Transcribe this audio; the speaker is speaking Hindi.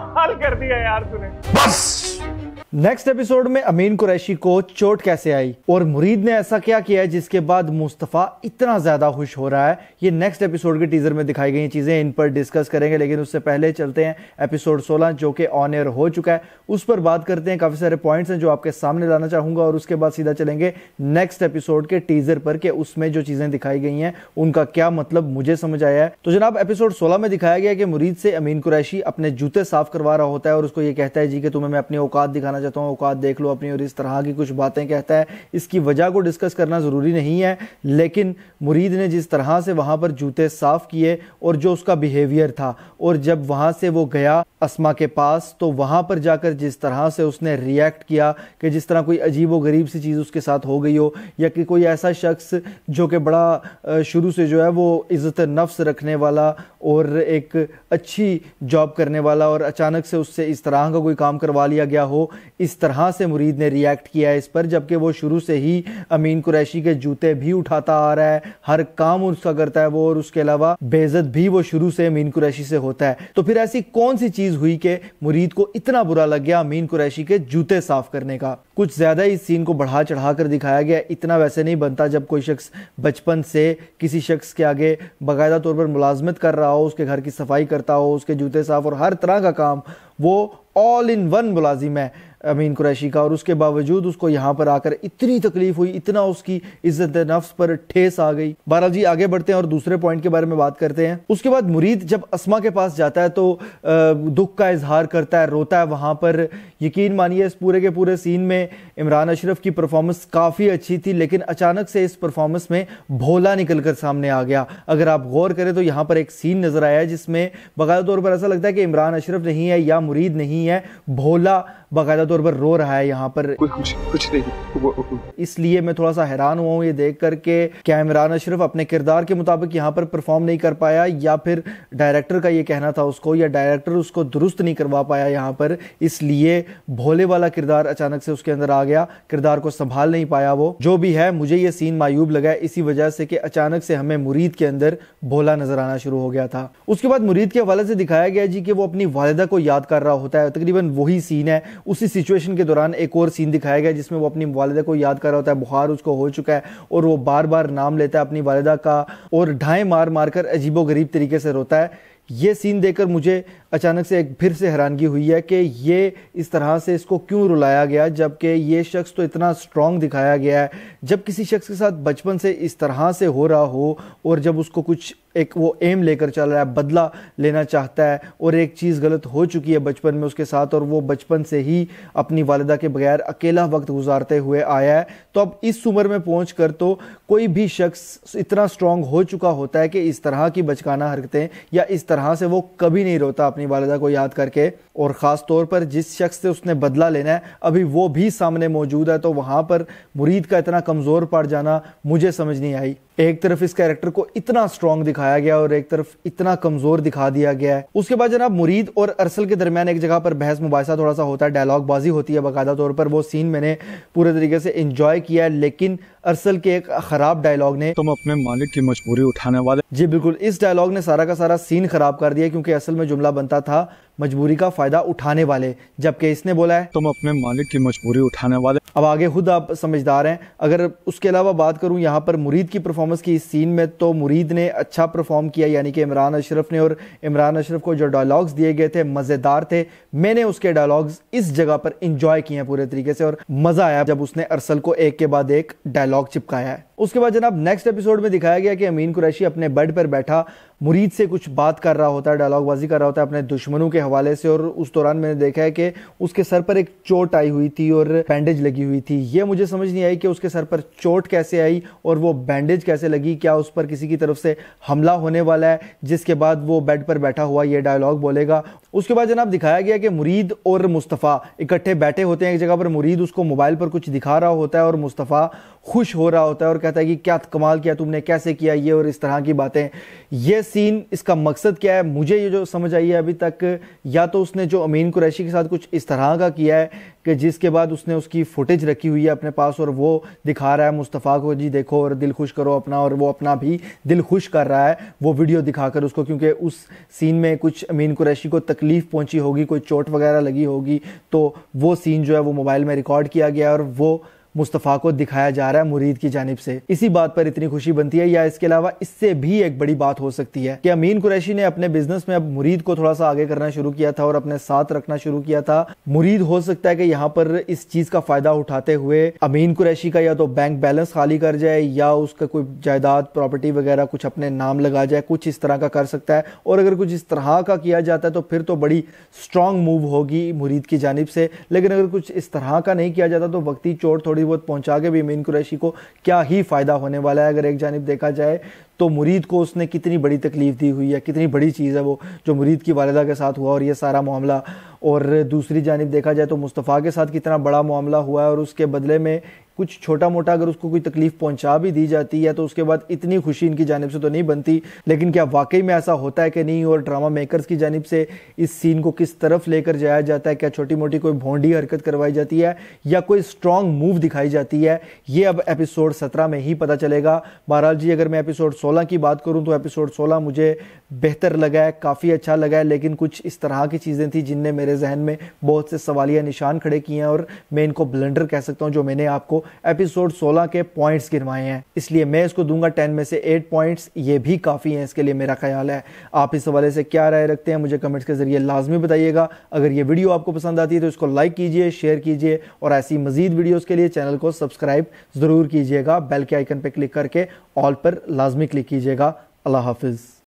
कमाल कर दिया यार तूने बस नेक्स्ट एपिसोड में अमीन कुरैशी को चोट कैसे आई और मुरीद ने ऐसा क्या किया है जिसके बाद मुस्तफ़ा इतना ज़्यादा खुश हो रहा है ये नेक्स्ट एपिसोड के टीज़र में दिखाई गई चीज़ें इन पर डिस्कस करेंगे लेकिन उससे पहले चलते हैं एपिसोड 16 जो कि ऑन एयर हो चुका है उस पर बात करते हैं काफ़ी सारे पॉइंट्स हैं जो आपके सामने लाना चाहूंगा और उसके बाद सीधा चलेंगे नेक्स्ट एपिसोड के टीज़र पर कि उसमें जो चीज़ें दिखाई गई हैं उनका क्या मतलब मुझे समझ आया है तो जनाब एपिसोड सोलह में दिखाया गया कि मुरीद से अमीन कुरैशी अपने जूते साफ़ करवा रहा होता है और उसको ये कहता है जी कि तुम्हें मैं अपनी औकात दिखाना करना चाहता हूँ औकात देख लो अपनी और इस तरह की कुछ बातें कहता है इसकी वजह को डिस्कस करना ज़रूरी नहीं है लेकिन मुरीद ने जिस तरह से वहाँ पर जूते साफ़ किए और जो उसका बिहेवियर था और जब वहाँ से वो गया असमा के पास तो वहाँ पर जाकर जिस तरह से उसने रिएक्ट किया कि जिस तरह कोई अजीब व गरीब सी चीज़ उसके साथ हो गई हो या कि कोई ऐसा शख्स जो कि बड़ा शुरू से जो है वो इज़्ज़त नफ्स रखने वाला और एक अच्छी जॉब करने वाला और अचानक से उससे इस तरह का कोई काम करवा लिया गया हो इस तरह से मुरीद ने रिएक्ट किया है इस पर जबकि वो शुरू से ही अमीन कुरैशी के जूते भी उठाता आ रहा है हर काम उसका करता है वो और उसके अलावा बेजत भी वो शुरू से अमीन कुरैशी से होता है तो फिर ऐसी कौन सी चीज़ हुई कि मुरीद को इतना बुरा लग गया अमीन कुरैशी के जूते साफ करने का कुछ ज़्यादा इस सीन को बढ़ा चढ़ा कर दिखाया गया इतना वैसे नहीं बनता जब कोई शख्स बचपन से किसी शख्स के आगे बाकायदा तौर पर मुलाजमत कर रहा हो उसके घर की सफाई करता हो उसके जूते साफ और हर तरह का काम वो ऑल इन वन मुलाजिम है अमीन कुरैशी का और उसके बावजूद उसको यहाँ पर आकर इतनी तकलीफ हुई इतना उसकी इज्जत नफ्स पर ठेस आ गई बहरहाल जी आगे बढ़ते हैं और दूसरे पॉइंट के बारे में बात करते हैं उसके बाद मुरीद जब असमा के पास जाता है तो दुख का इजहार करता है रोता है वहाँ पर यकीन मानिए इस पूरे के पूरे सीन में इमरान अशरफ की परफॉर्मेंस काफ़ी अच्छी थी लेकिन अचानक से इस परफॉर्मेंस में भोला निकल कर सामने आ गया अगर आप गौर करें तो यहाँ पर एक सीन नज़र आया जिसमें बाकायदा तौर पर ऐसा लगता है कि इमरान अशरफ नहीं है या मुरीद नहीं है भोला बाकायदा तौर पर रो रहा है यहाँ पर कुछ कुछ नहीं इसलिए मैं थोड़ा सा हैरान हुआ हूँ ये देख कर के क्या इमरान अशरफ अपने किरदार के मुताबिक यहाँ पर परफॉर्म नहीं कर पाया या फिर डायरेक्टर का ये कहना था उसको या डायरेक्टर उसको दुरुस्त नहीं करवा पाया यहाँ पर इसलिए भोले वाला किरदार अचानक से उसके अंदर आ गया किरदार को संभाल नहीं पाया वो जो भी है मुझे ये सीन मायूब लगा इसी वजह से कि अचानक से हमें मुरीद के अंदर भोला नजर आना शुरू हो गया था उसके बाद मुरीद के हवाले से दिखाया गया जी कि वो अपनी वालदा को याद कर रहा होता है तकरीबन वही सीन है उसी सिचुएशन के दौरान एक और सीन दिखाया गया जिसमें वो अपनी वालदा को याद कर रहा होता है बुखार उसको हो चुका है और वो बार बार नाम लेता है अपनी वालदा का और ढाएँ मार मार कर अजीबो गरीब तरीके से रोता है ये सीन देखकर मुझे अचानक से एक फिर से हैरानगी हुई है कि ये इस तरह से इसको क्यों रुलाया गया जबकि ये शख्स तो इतना स्ट्रॉन्ग दिखाया गया है जब किसी शख्स के साथ बचपन से इस तरह से हो रहा हो और जब उसको कुछ एक वो एम लेकर चल रहा है बदला लेना चाहता है और एक चीज़ गलत हो चुकी है बचपन में उसके साथ और वो बचपन से ही अपनी वालदा के बगैर अकेला वक्त गुजारते हुए आया है तो अब इस उम्र में पहुँच कर तो कोई भी शख्स इतना स्ट्रॉन्ग हो चुका होता है कि इस तरह की बचकाना हरकतें या इस तरह से वो कभी नहीं रोता अपनी अपनी वालदा को याद करके और ख़ास तौर पर जिस शख्स से उसने बदला लेना है अभी वो भी सामने मौजूद है तो वहाँ पर मुरीद का इतना कमज़ोर पड़ जाना मुझे समझ नहीं आई एक तरफ इस कैरेक्टर को इतना स्ट्रॉन्ग दिखाया गया और एक तरफ इतना कमजोर दिखा दिया गया है उसके बाद जनाब मुरीद और अरसल के दरमियान एक जगह पर बहस मुबासा थोड़ा सा होता है डायलॉग बाजी होती है बाकायदा तौर पर वो सीन मैंने पूरे तरीके से इंजॉय किया लेकिन अरसल के एक खराब डायलॉग ने तुम अपने मालिक की मजबूरी उठाने वाले जी बिल्कुल इस डायलॉग ने सारा का सारा सीन खराब कर दिया क्योंकि असल में जुमला बनता था मजबूरी का फ़ायदा उठाने वाले जबकि इसने बोला है तुम अपने मालिक की मजबूरी उठाने वाले अब आगे खुद आप समझदार हैं अगर उसके अलावा बात करूँ यहाँ पर मुरीद की परफॉर्मेंस की इस सीन में तो मुरीद ने अच्छा परफॉर्म किया यानी कि इमरान अशरफ ने और इमरान अशरफ को जो डायलॉग्स दिए गए थे मज़ेदार थे मैंने उसके डायलॉग्स इस जगह पर इंजॉय किए हैं पूरे तरीके से और मज़ा आया जब उसने अरसल को एक के बाद एक डायलॉग चिपकाया है उसके बाद जनाब नेक्स्ट एपिसोड में दिखाया गया कि अमीन कुरैशी अपने बेड पर बैठा मुरीद से कुछ बात कर रहा होता है डायलॉगबाजी कर रहा होता है अपने दुश्मनों के हवाले से और उस दौरान मैंने देखा है कि उसके सर पर एक चोट आई हुई थी और बैंडेज लगी हुई थी ये मुझे समझ नहीं आई कि उसके सर पर चोट कैसे आई और वो बैंडेज कैसे लगी क्या उस पर किसी की तरफ से हमला होने वाला है जिसके बाद वो बेड पर बैठा हुआ ये डायलॉग बोलेगा उसके बाद जनाब दिखाया गया कि मुरीद और मुस्तफ़ा इकट्ठे बैठे होते हैं एक जगह पर मुरीद उसको मोबाइल पर कुछ दिखा रहा होता है और मुस्तफ़ा खुश हो रहा होता है और कहता है कि क्या कमाल किया तुमने कैसे किया ये और इस तरह की बातें ये सीन इसका मकसद क्या है मुझे ये जो समझ आई है अभी तक या तो उसने जो अमीन कुरैशी के साथ कुछ इस तरह का किया है कि जिसके बाद उसने उसकी फुटेज रखी हुई है अपने पास और वो दिखा रहा है मुस्तफ़ा को जी देखो और दिल खुश करो अपना और वो अपना भी दिल खुश कर रहा है वो वीडियो दिखाकर उसको क्योंकि उस सीन में कुछ अमीन कुरैशी को तकलीफ़ पहुंची होगी कोई चोट वगैरह लगी होगी तो वो सीन जो है वो मोबाइल में रिकॉर्ड किया गया और वो मुस्तफ़ा को दिखाया जा रहा है मुरीद की जानब से इसी बात पर इतनी खुशी बनती है या इसके अलावा इससे भी एक बड़ी बात हो सकती है कि अमीन कुरैशी ने अपने बिजनेस में अब मुरीद को थोड़ा सा आगे करना शुरू किया था और अपने साथ रखना शुरू किया था मुरीद हो सकता है कि यहाँ पर इस चीज का फायदा उठाते हुए अमीन कुरैशी का या तो बैंक बैलेंस खाली कर जाए या उसका कोई जायदाद प्रॉपर्टी वगैरह कुछ अपने नाम लगा जाए कुछ इस तरह का कर सकता है और अगर कुछ इस तरह का किया जाता है तो फिर तो बड़ी स्ट्रांग मूव होगी मुरीद की जानब से लेकिन अगर कुछ इस तरह का नहीं किया जाता तो वक्ती चोट थोड़ी थोड़ी बहुत पहुंचा के भी मीन कुरैशी को क्या ही फ़ायदा होने वाला है अगर एक जानब देखा जाए तो मुरीद को उसने कितनी बड़ी तकलीफ़ दी हुई है कितनी बड़ी चीज़ है वो जो मुरीद की वालदा के साथ हुआ और ये सारा मामला और दूसरी जानब देखा जाए तो मुस्तफ़ा के साथ कितना बड़ा मामला हुआ है और उसके बदले में कुछ छोटा मोटा अगर उसको कोई तकलीफ पहुंचा भी दी जाती है तो उसके बाद इतनी खुशी इनकी जानब से तो नहीं बनती लेकिन क्या वाकई में ऐसा होता है कि नहीं और ड्रामा मेकर्स की जानब से इस सीन को किस तरफ लेकर जाया जाता है क्या छोटी मोटी कोई भोंडी हरकत करवाई जाती है या कोई स्ट्रॉन्ग मूव दिखाई जाती है ये अब एपिसोड सत्रह में ही पता चलेगा महाराज जी अगर मैं एपिसोड सोलह की बात करूँ तो एपिसोड सोलह मुझे बेहतर लगा है काफ़ी अच्छा लगा है लेकिन कुछ इस तरह की चीज़ें थी जिनने मेरे जहन में बहुत से सवालिया निशान खड़े किए हैं और मैं इनको ब्लेंडर कह सकता हूँ जो मैंने आपको एपिसोड 16 के पॉइंट्स गिनवाए हैं इसलिए मैं इसको दूंगा 10 में से 8 पॉइंट्स ये भी काफ़ी हैं इसके लिए मेरा ख्याल है आप इस हवाले से क्या राय रखते हैं मुझे कमेंट्स के जरिए लाजमी बताइएगा अगर ये वीडियो आपको पसंद आती है तो इसको लाइक कीजिए शेयर कीजिए और ऐसी मजीद वीडियोज़ के लिए चैनल को सब्सक्राइब ज़रूर कीजिएगा बेल के आइकन पर क्लिक करके ऑल पर लाजमी क्लिक कीजिएगा अल्लाह हाफिज़